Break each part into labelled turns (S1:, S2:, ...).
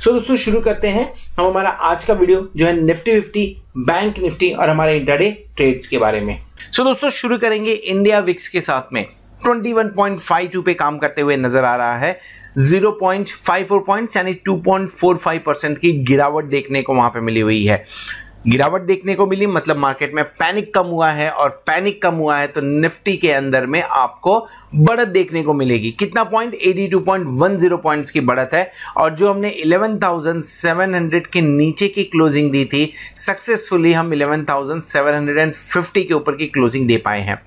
S1: सो दोस्तों शुरू करते हैं हम हमारा आज का वीडियो जो है निफ्टी फिफ्टी बैंक निफ्टी और हमारे इंटरडे ट्रेड्स के बारे में सो दोस्तों शुरू करेंगे इंडिया विक्स के साथ में 21.52 पे काम करते हुए नजर आ रहा है 0.54 पॉइंट्स यानी 2.45 परसेंट की गिरावट देखने को वहां पे मिली हुई है गिरावट देखने को मिली मतलब मार्केट में पैनिक कम हुआ है और पैनिक कम हुआ है तो निफ्टी के अंदर में आपको बढ़त देखने को मिलेगी कितना पॉइंट 82.10 पॉइंट्स की बढ़त है और जो हमने 11,700 के नीचे की क्लोजिंग दी थी सक्सेसफुली हम 11,750 के ऊपर की क्लोजिंग दे पाए हैं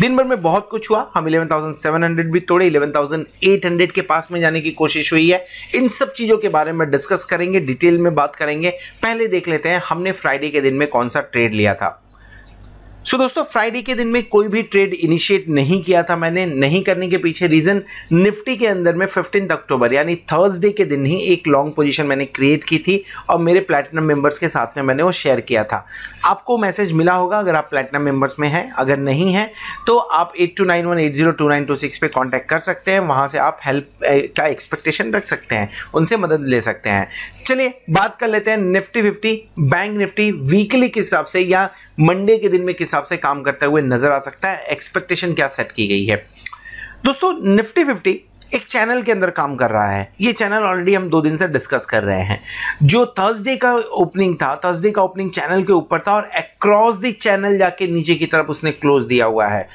S1: दिन भर में बहुत कुछ हुआ हम 11,700 भी तोड़े 11,800 के पास में जाने की कोशिश हुई है इन सब चीज़ों के बारे में डिस्कस करेंगे डिटेल में बात करेंगे पहले देख लेते हैं हमने फ्राइडे के दिन में कौन सा ट्रेड लिया था सो दोस्तों फ्राइडे के दिन में कोई भी ट्रेड इनिशिएट नहीं किया था मैंने नहीं करने के पीछे रीज़न निफ्टी के अंदर में फिफ्टीन अक्टूबर यानी थर्सडे के दिन ही एक लॉन्ग पोजीशन मैंने क्रिएट की थी और मेरे प्लेटिनम मेंबर्स के साथ में मैंने वो शेयर किया था आपको मैसेज मिला होगा अगर आप प्लेटिनम मेंबर्स में हैं अगर नहीं है तो आप eight two nine one eight zero two nine two six contact कर सकते हैं वहाँ से आप हेल्प का एक्सपेक्टेशन रख सकते हैं उनसे मदद ले सकते हैं चलिए बात कर लेते हैं Nifty fifty bank Nifty weekly के हिसाब से या मंडे के दिन में किस हिसाब से काम करते हुए नजर आ सकता है एक्सपेक्टेशन क्या सेट की गई है दोस्तों निफ्टी फिफ्टी एक चैनल के अंदर काम कर रहा है ये चैनल ऑलरेडी हम दो दिन से डिस्कस कर रहे हैं जो थर्सडे का ओपनिंग था थर्सडे का ओपनिंग चैनल के ऊपर था और अक्रॉस द चैनल जाके नीचे की तरफ उसने क्लोज दिया हुआ है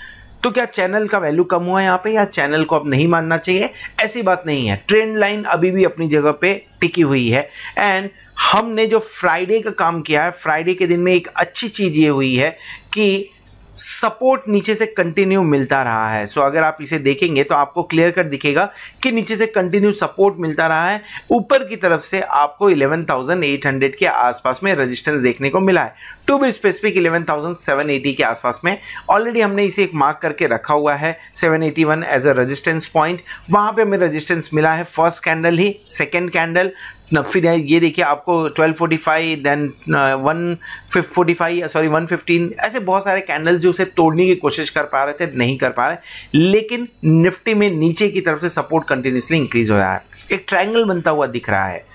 S1: तो क्या चैनल का वैल्यू कम हुआ है यहाँ पे या चैनल को अब नहीं मानना चाहिए ऐसी बात नहीं है ट्रेंड लाइन अभी भी अपनी जगह पे टिकी हुई है एंड हमने जो फ्राइडे का काम किया है फ्राइडे के दिन में एक अच्छी चीज़ ये हुई है कि सपोर्ट नीचे से कंटिन्यू मिलता रहा है सो so, अगर आप इसे देखेंगे तो आपको क्लियर कट दिखेगा कि नीचे से कंटिन्यू सपोर्ट मिलता रहा है ऊपर की तरफ से आपको 11,800 के आसपास में रेजिस्टेंस देखने को मिला है टू बी स्पेसिफिक 11,780 के आसपास में ऑलरेडी हमने इसे एक मार्क करके रखा हुआ है 781 एज अ रजिस्टेंस पॉइंट वहाँ पर हमें रजिस्टेंस मिला है फर्स्ट कैंडल ही सेकेंड कैंडल ना फिर ये देखिए आपको 1245 then one forty five sorry 115 ऐसे बहुत सारे कैंडल्स जो उसे तोड़ने की कोशिश कर पा रहे थे नहीं कर पा रहे लेकिन निफ्टी में नीचे की तरफ से सपोर्ट कंटिन्यूसली इंक्रीज हो रहा है एक ट्रायंगल बनता हुआ दिख रहा है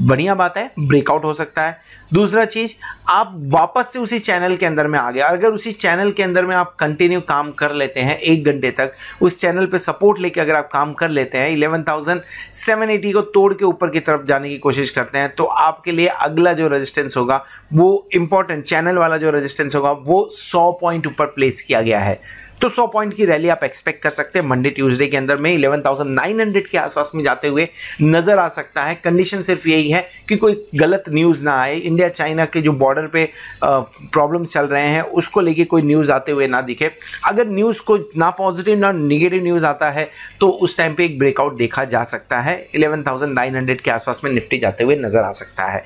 S1: बढ़िया बात है ब्रेकआउट हो सकता है दूसरा चीज़ आप वापस से उसी चैनल के अंदर में आ गए अगर उसी चैनल के अंदर में आप कंटिन्यू काम कर लेते हैं एक घंटे तक उस चैनल पे सपोर्ट लेके अगर आप काम कर लेते हैं इलेवन थाउजेंड सेवन एटी को तोड़ के ऊपर की तरफ जाने की कोशिश करते हैं तो आपके लिए अगला जो रजिस्टेंस होगा वो इंपॉर्टेंट चैनल वाला जो रजिस्टेंस होगा वो सौ पॉइंट ऊपर प्लेस किया गया है तो 100 पॉइंट की रैली आप एक्सपेक्ट कर सकते हैं मंडे ट्यूसडे के अंदर में 11,900 के आसपास में जाते हुए नजर आ सकता है कंडीशन सिर्फ यही है कि कोई गलत न्यूज़ ना आए इंडिया चाइना के जो बॉर्डर पे प्रॉब्लम चल रहे हैं उसको लेके कोई न्यूज़ आते हुए ना दिखे अगर न्यूज़ को ना पॉजिटिव ना निगेटिव न्यूज़ आता है तो उस टाइम पर एक ब्रेकआउट देखा जा सकता है इलेवन के आसपास में निफ्टी जाते हुए नजर आ सकता है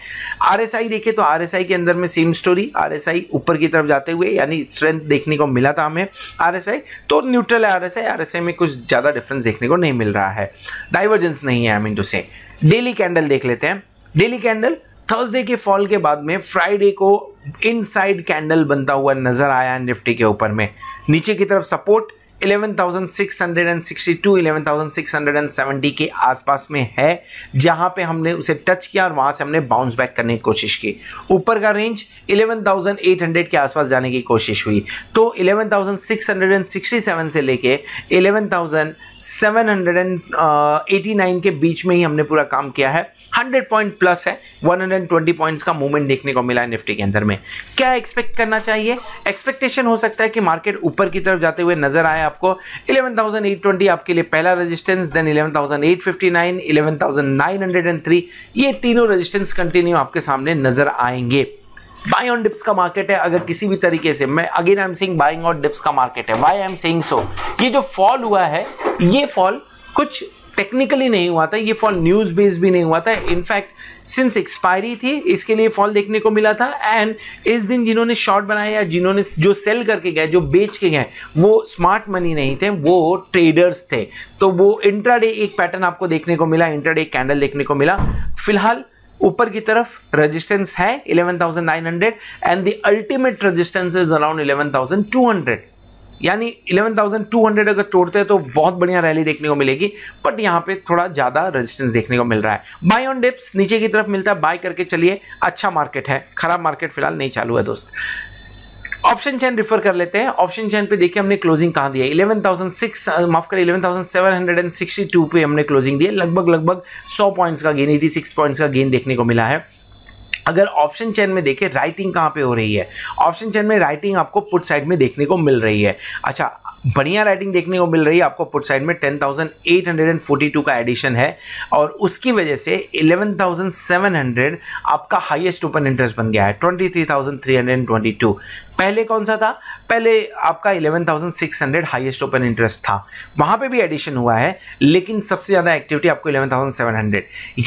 S1: आर देखे तो आर के अंदर में सेम स्टोरी आर ऊपर की तरफ जाते हुए यानी स्ट्रेंथ देखने को मिला था हमें आर आरएसआई तो न्यूट्रल है आरएसआई आरएसआई में कुछ ज़्यादा डिफरेंस देखने को नहीं मिल रहा है डाइवर्जेंस नहीं है आई मीन टू से डेली कैंडल देख लेते हैं डेली कैंडल थर्सडे के फॉल के बाद में फ्राइडे को इनसाइड कैंडल बनता हुआ नजर आया निफ्टी के ऊपर में नीचे की तरफ सपोर्ट 11,662, 11,670 के आसपास में है जहां पे हमने उसे टच किया और वहां से हमने बाउंस बैक करने की कोशिश की ऊपर का रेंज 11,800 के आसपास जाने की कोशिश हुई तो 11,667 से लेके 11,789 के बीच में ही हमने पूरा काम किया है 100 पॉइंट प्लस है 120 पॉइंट्स का मूवमेंट देखने को मिला है निफ्टी के अंदर में क्या एक्सपेक्ट करना चाहिए एक्सपेक्टेशन हो सकता है कि मार्केट ऊपर की तरफ जाते हुए नजर आया आपको 11,820 आपके लिए पहला रेजिस्टेंस देन 11,859 11,903 ये तीनों रेजिस्टेंस कंटिन्यू आपके सामने नजर आएंगे बाई ऑन डिप्स का मार्केट है अगर किसी भी तरीके से मैं again I am saying buying on dips का मार्केट है why I am saying so ये जो फॉल हुआ है ये फॉल कुछ टेक्निकली नहीं हुआ था ये फॉल न्यूज़ बेस भी नहीं हुआ था इनफैक्ट सिंस एक्सपायरी थी इसके लिए फॉल देखने को मिला था एंड इस दिन जिन्होंने शॉर्ट बनाया या जिन्होंने जो सेल करके गए जो बेच के गए वो स्मार्ट मनी नहीं थे वो ट्रेडर्स थे तो वो इंट्राडे एक पैटर्न आपको देखने को मिला इंट्राडे एक कैंडल देखने को मिला फिलहाल ऊपर की तरफ रेजिस्टेंस है 11,900 and the ultimate resistance is around 11,200 यानी 11,200 अगर तोड़ते हैं तो बहुत बढ़िया रैली देखने को मिलेगी बट यहाँ पे थोड़ा ज़्यादा रेजिस्टेंस देखने को मिल रहा है बाय ऑन डिप्स नीचे की तरफ मिलता है बाय करके चलिए अच्छा मार्केट है खराब मार्केट फिलहाल नहीं चालू है दोस्त ऑप्शन चैन रिफर कर लेते हैं ऑप्शन चैन पे देखिए हमने क्लोजिंग कहाँ दिया सिक्स माफ करें टू पे हमने क्लोजिंग दी है लगभग लगभग सौ पॉइंट्स का गेन सिक्स पॉइंट्स का गेन देखने को मिला है अगर ऑप्शन चेन में देखें राइटिंग कहाँ पे हो रही है ऑप्शन चेन में राइटिंग आपको पुट साइड में देखने को मिल रही है अच्छा बढ़िया राइटिंग देखने को मिल रही है आपको पुट साइड में 10,842 का एडिशन है और उसकी वजह से 11,700 आपका हाईएस्ट ओपन इंटरेस्ट बन गया है 23,322 पहले कौन सा था पहले आपका 11,600 हाईएस्ट ओपन इंटरेस्ट था वहाँ पे भी एडिशन हुआ है लेकिन सबसे ज़्यादा एक्टिविटी आपको 11,700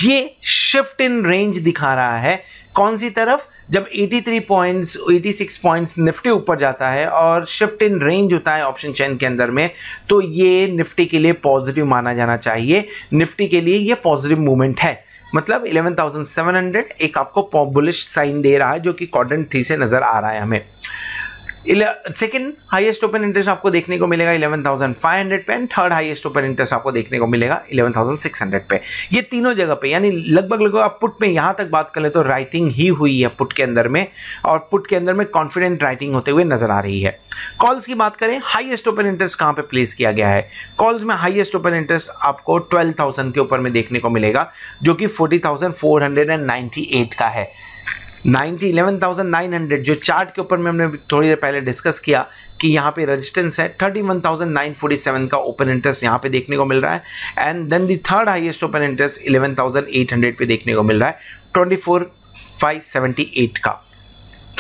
S1: ये शिफ्ट इन रेंज दिखा रहा है कौन सी तरफ जब 83 पॉइंट्स 86 पॉइंट्स निफ्टी ऊपर जाता है और शिफ्ट इन रेंज होता है ऑप्शन चैन के अंदर में तो ये निफ्टी के लिए पॉजिटिव माना जाना चाहिए निफ्टी के लिए ये पॉजिटिव मूवमेंट है मतलब 11,700 एक आपको पॉबुलिश साइन दे रहा है जो कि कॉर्डन थ्री से नज़र आ रहा है हमें सेकेंड हाईएस्ट ओपन इंटरेस्ट आपको देखने को मिलेगा 11,500 पे and third highest open interest आपको देखने को मिलेगा 11,600 पे ये तीनों जगह पे यानी लगभग लगभग आप पुट में यहाँ तक बात कर ले तो राइटिंग ही हुई है पुट के अंदर में और पुट के अंदर में कॉन्फिडेंट राइटिंग होते हुए नजर आ रही है कॉल्स की बात करें हाइएस्ट ओपन इंटरेस्ट कहाँ पर प्लेस किया गया है कॉल्स में हाइएस्ट ओपन इंटरेस्ट आपको ट्वेल्व के ऊपर में देखने को मिलेगा जो कि फोर्टी का है ninety eleven thousand nine hundred जो चार्ट के ऊपर में हमने थोड़ी देर पहले डिस्कस किया कि यहाँ पे रेजिस्टेंस है thirty one thousand nine forty seven का ओपन इंटरेस्ट यहाँ पे देखने को मिल रहा है and then the third highest open interest eleven thousand eight hundred पर देखने को मिल रहा है twenty four five seventy eight का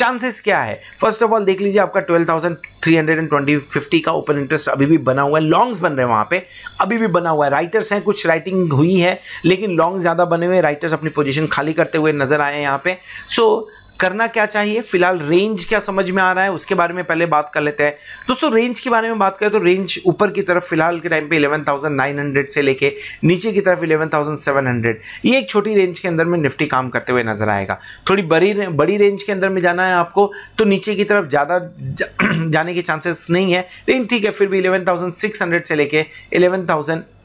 S1: चांसेस क्या है फर्स्ट ऑफ ऑल देख लीजिए आपका twelve thousand three hundred and twenty fifty का ओपन इंटरेस्ट अभी भी बना हुआ है लॉन्ग्स बन रहे हैं वहाँ पे अभी भी बना हुआ है राइटर्स हैं कुछ राइटिंग हुई है लेकिन लॉन्ग्स ज़्यादा बने हुए राइटर्स अपनी पोजिशन खाली करते हुए नजर आए हैं यहाँ पे सो so, करना क्या चाहिए फिलहाल रेंज क्या समझ में आ रहा है उसके बारे में पहले बात कर लेते हैं दोस्तों रेंज के बारे में बात करें तो रेंज ऊपर की तरफ फिलहाल के टाइम पे 11,900 से लेके नीचे की तरफ 11,700 ये एक छोटी रेंज के अंदर में निफ्टी काम करते हुए नजर आएगा थोड़ी बड़ी बड़ी रेंज के अंदर में जाना है आपको तो नीचे की तरफ ज़्यादा जा, जाने के चांसेस नहीं है लेकिन ठीक है फिर भी इलेवन से लेके इलेवन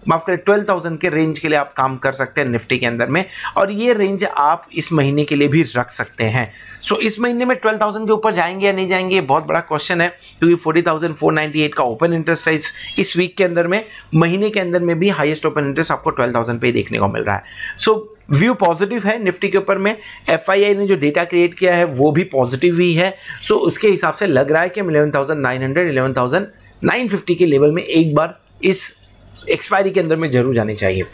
S1: माफ़ करें ट्वेल्व थाउजेंड के रेंज के लिए आप काम कर सकते हैं निफ्टी के अंदर में और ये रेंज आप इस महीने के लिए भी रख सकते हैं सो so, इस महीने में ट्वेल्व थाउजेंड के ऊपर जाएंगे या नहीं जाएंगे ये बहुत बड़ा क्वेश्चन है क्योंकि forty thousand four ninety eight का ओपन इंटरेस्ट है इस, वीक के अंदर में महीने के अंदर में भी हाइस्ट ओपन इंटरेस्ट आपको ट्वेल्व थाउजेंड ही देखने को मिल रहा है सो so, व्यू पॉजिटिव है निफ्टी के ऊपर में एफ ने जो डेटा क्रिएट किया है वो भी पॉजिटिव ही है सो so, उसके हिसाब से लग रहा है कि हम eleven thousand nine hundred eleven thousand nine fifty के लेवल में एक बार इस एक्सपायरी के अंदर में जरूर जानी चाहिए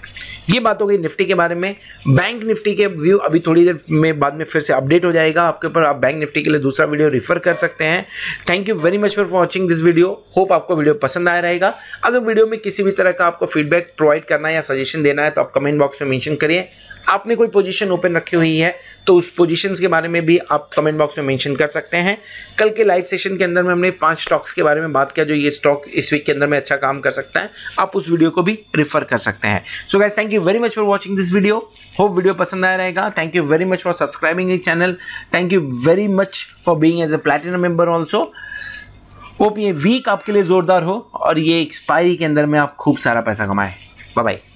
S1: ये बात हो गई निफ्टी के बारे में बैंक निफ्टी के व्यू अभी थोड़ी देर में बाद में फिर से अपडेट हो जाएगा आपके ऊपर आप बैंक निफ्टी के लिए दूसरा वीडियो रिफर कर सकते हैं thank you very much for watching this video hope आपको वीडियो पसंद आया रहेगा अगर वीडियो में किसी भी तरह का आपको फीडबैक प्रोवाइड करना है या सजेशन देना है तो आप कमेंट बॉक्स में मैंशन करिए आपने कोई पोजीशन ओपन रखी हुई है तो उस पोजीशंस के बारे में भी आप कमेंट बॉक्स में मेंशन कर सकते हैं कल के लाइव सेशन के अंदर में हमने पांच स्टॉक्स के बारे में बात किया जो ये स्टॉक इस वीक के अंदर में अच्छा काम कर सकता है आप उस वीडियो को भी रिफर कर सकते हैं so guys thank you very much for watching this video hope video पसंद आया रहेगा thank you very much for subscribing in channel thank you very much for being as a platinum member also hope ये week आपके लिए ज़ोरदार हो और ये एक्सपायरी के अंदर में आप खूब सारा पैसा कमाएं बाय बाय